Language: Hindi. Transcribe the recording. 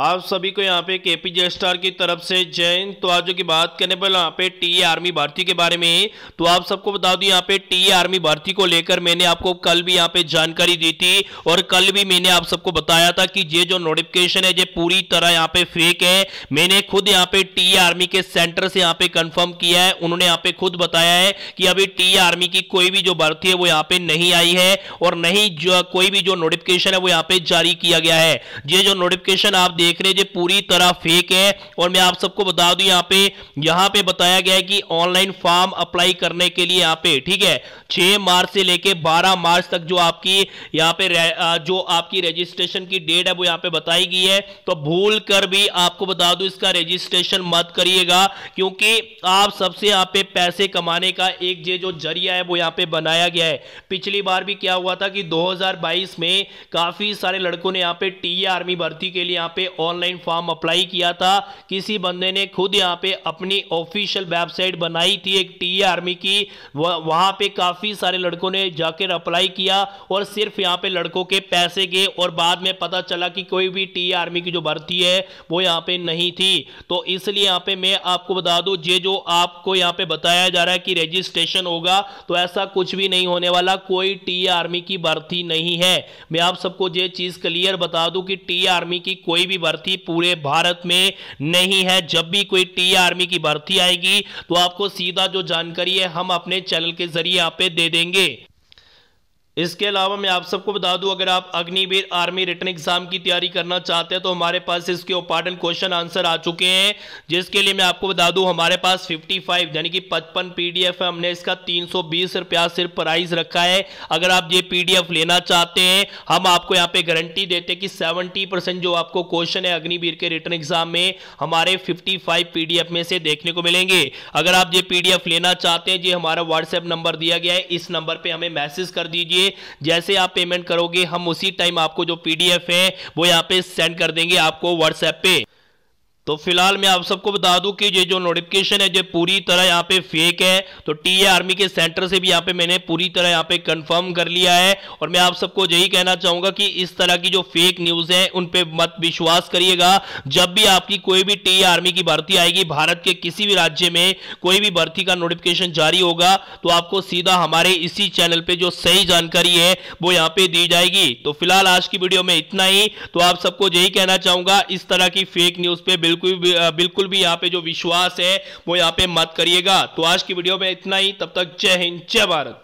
आप सभी को यहाँ पे के पी स्टार की तरफ से जैन तो आज की बात करने पर यहाँ पे टी आर्मी भारती के बारे में तो आप सबको बता दू यहाँ पे टी आर्मी भर्ती को लेकर मैंने आपको कल भी यहाँ पे जानकारी दी थी और कल भी मैंने आप सबको बताया था कि ये जो नोटिफिकेशन है ये पूरी तरह यहाँ पे फेक है मैंने खुद यहाँ पे टी आर्मी के सेंटर से यहाँ पे कन्फर्म किया है उन्होंने यहाँ पे खुद बताया है कि अभी टी आर्मी की कोई भी जो भर्ती है वो यहाँ पे नहीं आई है और नहीं कोई भी जो नोटिफिकेशन है वो यहाँ पे जारी किया गया है ये जो नोटिफिकेशन आप देख रहे हैं जो पूरी तरह फेक है और मैं आप सबको बता दूं यहाँ पे यहाँ पे बताया गया है कि ऑनलाइन फॉर्म अप्लाई करने के लिए यहाँ पे ठीक है 6 मार्च से लेके 12 मार्च तक जो आपकी यहाँ पे जो आपकी रजिस्ट्रेशन की डेट है वो यहाँ पे बताई गई है तो भूल कर भी आपको बता दू इसका रजिस्ट्रेशन मत करिएगा क्योंकि आप सबसे यहाँ पे पैसे कमाने का एक जे जो जरिया है वो यहाँ पे बनाया गया है पिछली बार भी क्या हुआ था कि दो में काफी सारे लड़कों ने यहाँ पे टी आर्मी e भर्ती के लिए यहाँ पे ऑनलाइन फॉर्म अप्लाई किया था किसी बंदे ने खुद यहाँ पे अपनी ऑफिशियल वेबसाइट बनाई थी एक टी आर्मी की वहाँ पे काफ़ी सारे लड़कों ने जाकर अप्लाई किया और सिर्फ यहाँ पे लड़कों के पैसे गए और बाद में पता चला कि कोई भी टी आर्मी की जो भर्ती है वो यहाँ पे नहीं थी तो इसलिए यहाँ पे मैं आपको बता दूँ ये जो आपको यहाँ पे बताया जा रहा है कि रजिस्ट्रेशन होगा तो ऐसा कुछ भी नहीं होने वाला कोई टी आर्मी की भर्ती नहीं है मैं आप सबको ये चीज़ क्लियर बता दूँ कि टी आर्मी की कोई भी भर्ती पूरे भारत में नहीं है जब भी कोई टी आर्मी की भर्ती आएगी तो आपको सीधा जो जानकारी है हम अपने चैनल के जरिए आप पे दे देंगे इसके अलावा मैं आप सबको बता दूं अगर आप अग्निवीर आर्मी रिटर्न एग्जाम की तैयारी करना चाहते हैं तो हमारे पास इसके ओपार्टन क्वेश्चन आंसर आ चुके हैं जिसके लिए मैं आपको बता दूं हमारे पास 55 यानी कि 55 पीडीएफ है हमने इसका 320 रुपया सिर्फ प्राइस रखा है अगर आप ये पीडीएफ लेना चाहते हैं हम आपको यहाँ पे गारंटी देते हैं कि सेवेंटी जो आपको क्वेश्चन है अग्निवीर के रिटर्न एग्जाम में हमारे फिफ्टी फाइव में से देखने को मिलेंगे अगर आप ये पीडीएफ लेना चाहते हैं जी हमारा व्हाट्सएप नंबर दिया गया है इस नंबर पर हमें मैसेज कर दीजिए जैसे आप पेमेंट करोगे हम उसी टाइम आपको जो पीडीएफ है वो यहाँ पे सेंड कर देंगे आपको व्हाट्सएप पे तो फिलहाल मैं आप सबको बता दूं कि ये जो नोटिफिकेशन है जो पूरी तरह यहाँ पे फेक है तो टी ए आर्मी के सेंटर से भी यहाँ पे मैंने पूरी तरह यहाँ पे कंफर्म कर लिया है और मैं आप सबको यही कहना चाहूंगा कि इस तरह की जो फेक न्यूज है उन पे मत विश्वास करिएगा जब भी आपकी कोई भी टी आर्मी की भर्ती आएगी भारत के किसी भी राज्य में कोई भी भर्ती का नोटिफिकेशन जारी होगा तो आपको सीधा हमारे इसी चैनल पर जो सही जानकारी है वो यहाँ पे दी जाएगी तो फिलहाल आज की वीडियो में इतना ही तो आप सबको यही कहना चाहूंगा इस तरह की फेक न्यूज पे बिल्कुल बिल्कुल भी बिल्कुल भी यहाँ पे जो विश्वास है वो यहाँ पे मत करिएगा तो आज की वीडियो में इतना ही तब तक जय हिंद जय भारत